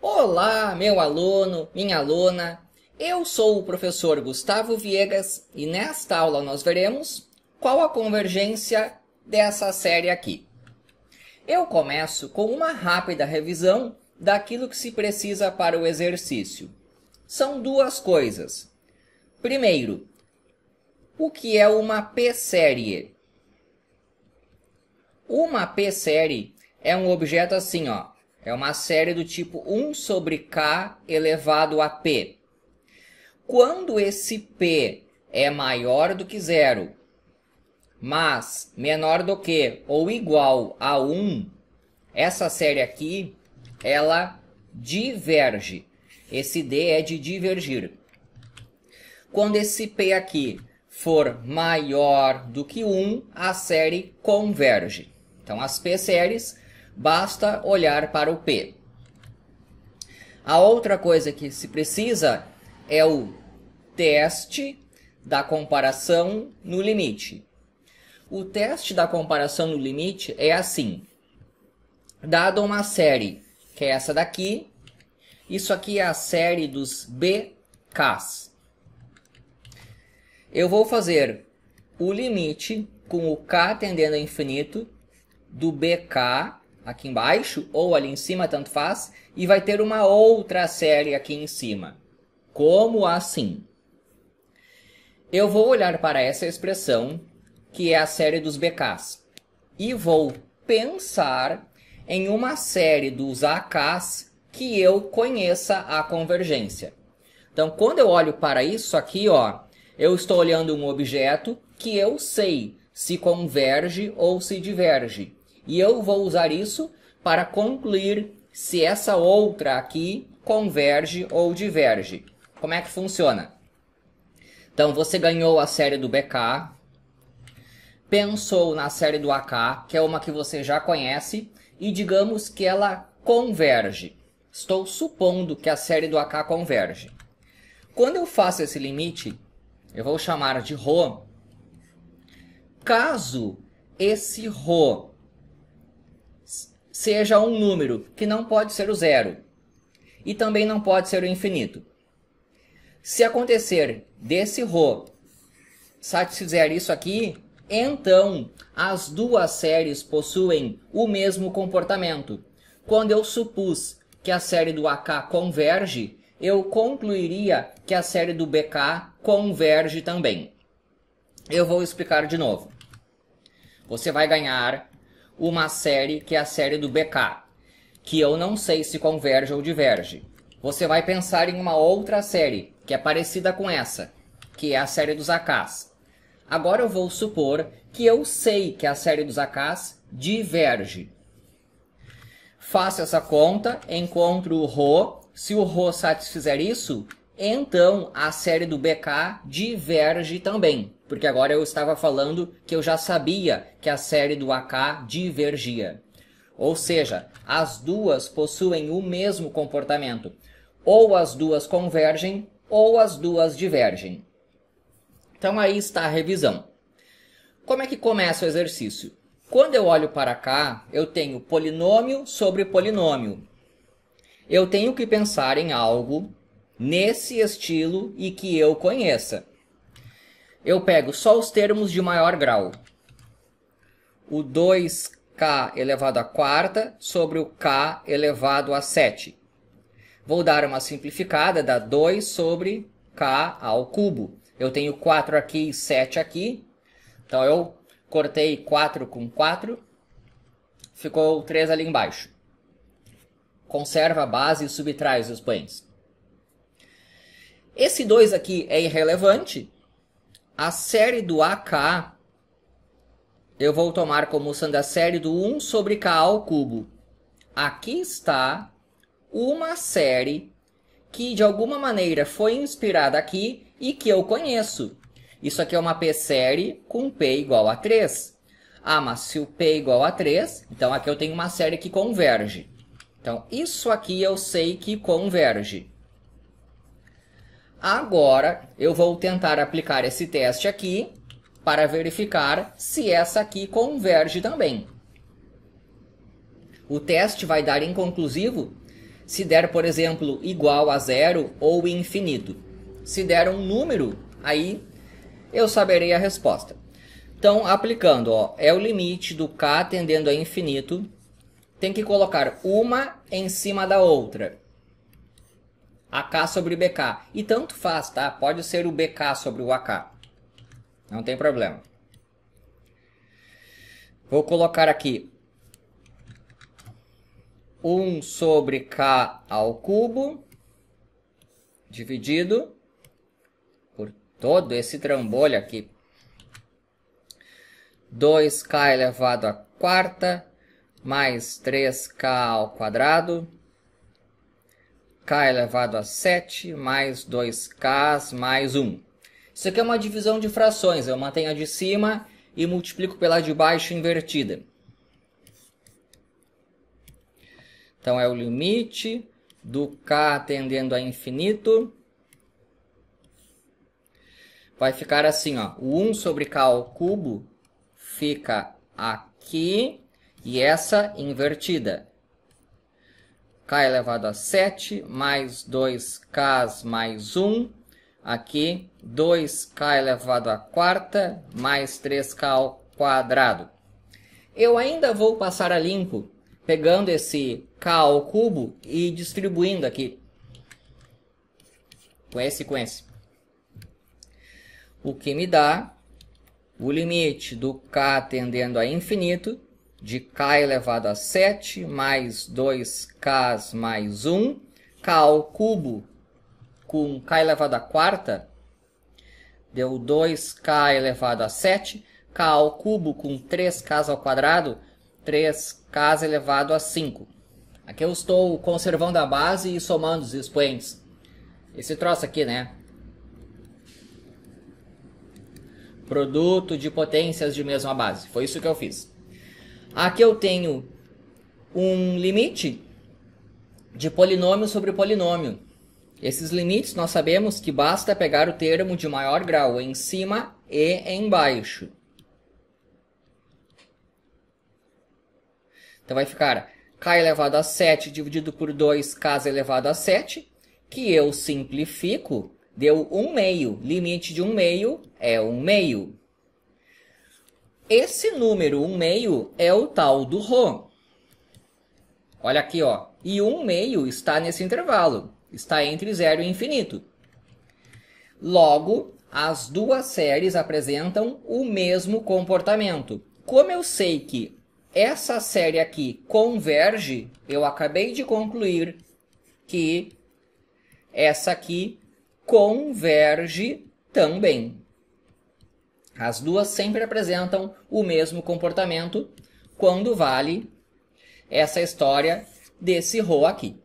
Olá, meu aluno, minha aluna. Eu sou o professor Gustavo Viegas e nesta aula nós veremos qual a convergência dessa série aqui. Eu começo com uma rápida revisão daquilo que se precisa para o exercício. São duas coisas. Primeiro, o que é uma P-série? Uma P-série é um objeto assim, ó, é uma série do tipo 1 sobre K elevado a P. Quando esse P é maior do que zero, mas menor do que ou igual a 1, essa série aqui, ela diverge. Esse D é de divergir. Quando esse P aqui for maior do que 1, a série converge. Então, as P-séries Basta olhar para o P. A outra coisa que se precisa é o teste da comparação no limite. O teste da comparação no limite é assim. dado uma série, que é essa daqui, isso aqui é a série dos BKs. Eu vou fazer o limite com o K tendendo a infinito do BK aqui embaixo ou ali em cima, tanto faz, e vai ter uma outra série aqui em cima. Como assim? Eu vou olhar para essa expressão, que é a série dos BKs, e vou pensar em uma série dos AKs que eu conheça a convergência. Então, quando eu olho para isso aqui, ó, eu estou olhando um objeto que eu sei se converge ou se diverge. E eu vou usar isso para concluir se essa outra aqui converge ou diverge. Como é que funciona? Então você ganhou a série do BK, pensou na série do AK, que é uma que você já conhece, e digamos que ela converge. Estou supondo que a série do AK converge. Quando eu faço esse limite, eu vou chamar de rho. Caso esse rho seja um número que não pode ser o zero e também não pode ser o infinito. Se acontecer desse Rho satisfizer isso aqui, então as duas séries possuem o mesmo comportamento. Quando eu supus que a série do AK converge, eu concluiria que a série do BK converge também. Eu vou explicar de novo. Você vai ganhar uma série que é a série do BK, que eu não sei se converge ou diverge. Você vai pensar em uma outra série, que é parecida com essa, que é a série dos Akás. Agora eu vou supor que eu sei que a série dos Akás diverge. Faço essa conta, encontro o Rho. Se o Rho satisfizer isso, então a série do BK diverge também. Porque agora eu estava falando que eu já sabia que a série do AK divergia. Ou seja, as duas possuem o mesmo comportamento. Ou as duas convergem, ou as duas divergem. Então aí está a revisão. Como é que começa o exercício? Quando eu olho para cá, eu tenho polinômio sobre polinômio. Eu tenho que pensar em algo nesse estilo e que eu conheça. Eu pego só os termos de maior grau. O 2k elevado à quarta sobre o k elevado a 7. Vou dar uma simplificada, dá 2 sobre k ao cubo. Eu tenho 4 aqui e 7 aqui. Então eu cortei 4 com 4. Ficou 3 ali embaixo. Conserva a base e subtrai os expoentes. Esse 2 aqui é irrelevante, a série do AK eu vou tomar como sendo a série do 1 sobre K ao cubo. Aqui está uma série que de alguma maneira foi inspirada aqui e que eu conheço. Isso aqui é uma P-série com P igual a 3. Ah, mas se o P é igual a 3, então aqui eu tenho uma série que converge. Então, isso aqui eu sei que converge. Agora eu vou tentar aplicar esse teste aqui para verificar se essa aqui converge também. O teste vai dar inconclusivo se der, por exemplo, igual a zero ou infinito. Se der um número, aí eu saberei a resposta. Então, aplicando, ó, é o limite do k tendendo a infinito. Tem que colocar uma em cima da outra. AK sobre BK. E tanto faz, tá? Pode ser o BK sobre o AK. Não tem problema. Vou colocar aqui 1 sobre K ao cubo dividido por todo esse trambolho aqui. 2k elevado à quarta mais 3k ao quadrado k elevado a 7 mais 2k mais 1. Isso aqui é uma divisão de frações. Eu mantenho a de cima e multiplico pela de baixo invertida. Então, é o limite do k tendendo a infinito. Vai ficar assim, ó. O 1 sobre k ao cubo fica aqui e essa invertida k elevado a 7 mais 2k mais 1. Aqui, 2k elevado a quarta mais 3k ao quadrado. Eu ainda vou passar a limpo, pegando esse k ao cubo e distribuindo aqui. Com esse com esse. O que me dá o limite do k tendendo a infinito de k elevado a 7 mais 2k mais 1, k ao cubo com k elevado a quarta, deu 2k elevado a 7, k ao cubo com 3k ao quadrado, 3k elevado a 5. Aqui eu estou conservando a base e somando os expoentes. Esse troço aqui, né? Produto de potências de mesma base. Foi isso que eu fiz. Aqui eu tenho um limite de polinômio sobre polinômio. Esses limites nós sabemos que basta pegar o termo de maior grau em cima e embaixo. Então vai ficar k elevado a 7 dividido por 2 k elevado a 7, que eu simplifico, deu 1 meio. Limite de 1 meio é 1 meio. Esse número 1 meio é o tal do Rho. Olha aqui, ó. E 1 meio está nesse intervalo. Está entre 0 e infinito. Logo, as duas séries apresentam o mesmo comportamento. Como eu sei que essa série aqui converge, eu acabei de concluir que essa aqui converge também. As duas sempre apresentam o mesmo comportamento quando vale essa história desse rho aqui.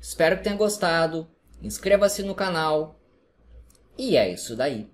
Espero que tenha gostado. Inscreva-se no canal. E é isso daí.